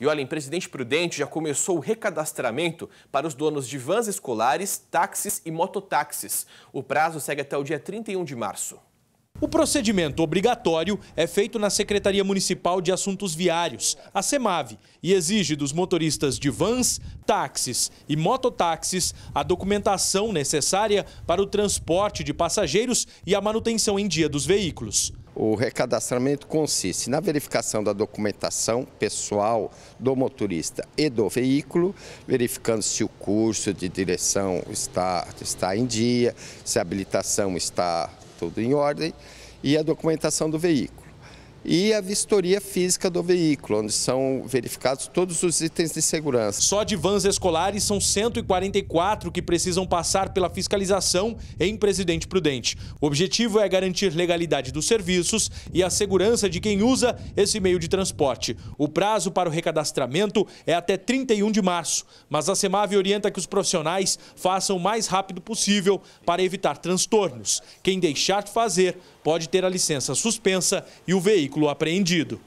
E olha, em Presidente Prudente já começou o recadastramento para os donos de vans escolares, táxis e mototáxis. O prazo segue até o dia 31 de março. O procedimento obrigatório é feito na Secretaria Municipal de Assuntos Viários, a SEMAV, e exige dos motoristas de vans, táxis e mototáxis a documentação necessária para o transporte de passageiros e a manutenção em dia dos veículos. O recadastramento consiste na verificação da documentação pessoal do motorista e do veículo, verificando se o curso de direção está, está em dia, se a habilitação está tudo em ordem, e a documentação do veículo e a vistoria física do veículo, onde são verificados todos os itens de segurança. Só de vans escolares são 144 que precisam passar pela fiscalização em Presidente Prudente. O objetivo é garantir legalidade dos serviços e a segurança de quem usa esse meio de transporte. O prazo para o recadastramento é até 31 de março, mas a Semave orienta que os profissionais façam o mais rápido possível para evitar transtornos. Quem deixar de fazer pode ter a licença suspensa e o veículo veículo apreendido.